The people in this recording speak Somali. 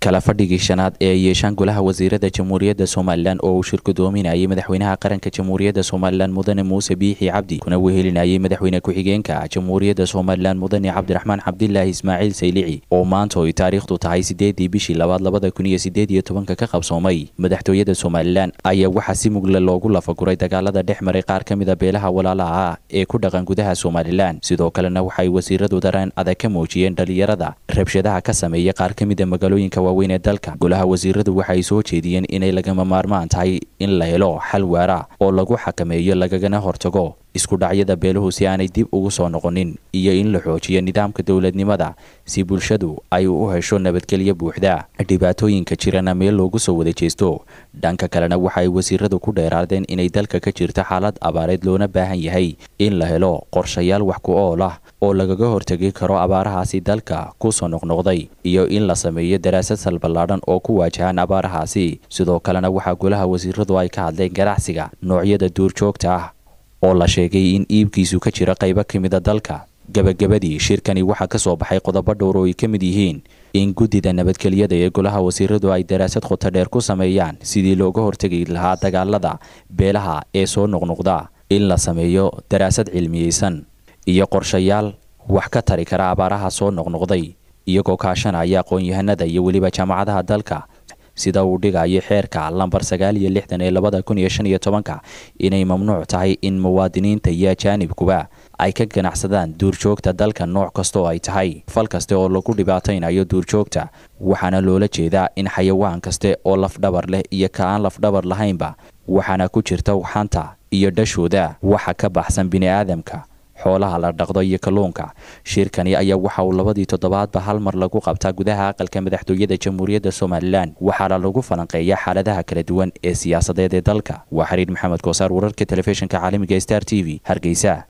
kala fadhigii shanaad ee ay yeeshaan golaha wasiirada jamhuuriyadda somalilan oo uu shirku doominayay madaxweynaha qaranka jamhuuriyadda somalilan mudane muuse biixi cabdi kuna wehelinayay madaxweyne ku-xigeenka jamhuuriyadda somalilan mudane cabdiraxmaan cabdilaahi ismaaciil saylici oo maanta oy taariikhdu tahay siddeedii bishii labaad labada kun iyo siddeed iyo tobanka ka qabsoomay madaxtooyada somalilan ayaa waxaa si mugle loogu lafaguray dagaalada dhex maray qaar ka mida beelaha walaalaha ah ee ku dhaqan gudaha somalilan sidoo kalena waxay wasiiradu dareen adag ka muujiyeen dhalinyarada rabshadaha ka sameeya qaar ka mida magaalooyinka waaweyn ee dalka golaha wasiiradu waxaay soo jeediyeen inay lagama maarmaan tahay in la helo xal waara oo lagu xakameeyo lagagana hortago iskudhacyada beeluhu si aanay dib ugu soo noqonin iyo in la xoojiyo nidaamka dowladnimada si bulshadu ay u hesho nabadgelyo buuxda dhibaatooyinka jirana meel loogu soo wada jeesto dhanka kalena waxaay wasiiradu ku dheeraadeen inay dalka ka jirto xaalad abaareed loona baahan yahay in la helo qorshayaal wax ku ool ah oo lagaga hortegi karo abaarahaasi dalka kusoo noqnoqday iyo in la sameeyo daraasad salballaadhan oo ku waajahan abaarahaasi sidoo kalena waxaa golaha wasiiradu ay ka hadleen ganacsiga noocyada duurjoogta ah oo la sheegay in iibkiisu ka jiro qaybo ka mida ah dalka gabagabadii shirkani waxaa ka soo baxay qodobo dhowr oo ay ka mid yihiin in guddida nabadgelyada ee golaha wasiiradu ay daraasad qoto dheer ku sameeyaan sidii looga hortegi lahaa dagaalada beelaha ee soo noqnoqda in la sameeyo daraasad cilmiyeysan iyo qorshayaal wax ka tari kara abaaraha soo noqnoqday iyagoo kaashanaya aqoon-yahanada iyo weliba jaamacadaha dalka sida uu dhigayo xeerka lambar sagaal lixdan ee labada kun shan iyo tobanka inay mamnuuc tahay in muwaadiniinta iyo ajaanibkuba ay ka ganacsadaan duurjoogta dalka nooc kasta ay tahay fal kaste oo lagu dhibaataynayo duurjoogta waxaana loola jeedaa in xayawaan kaste oo lafdhabar leh iyo ka aan lafdhabar lahaynba waxaana ku jirta waxanta iyo dhashooda waxa ka baxsan bini'aadamka xoolaha la dhaqdo iyo kalluunka shirkani ayaa waxa uu labadii toddobaadba hal mar lagu qabtaa gudaha aqalka madaxtooyada jamhuuriyadda somalilan waxaana lagu falanqeeyaa xaaladaha kala duwan ee siyaasadeed ee dalka waa xariir maxamed koosaar wararka telefishinka caalamiga star t v hargeysa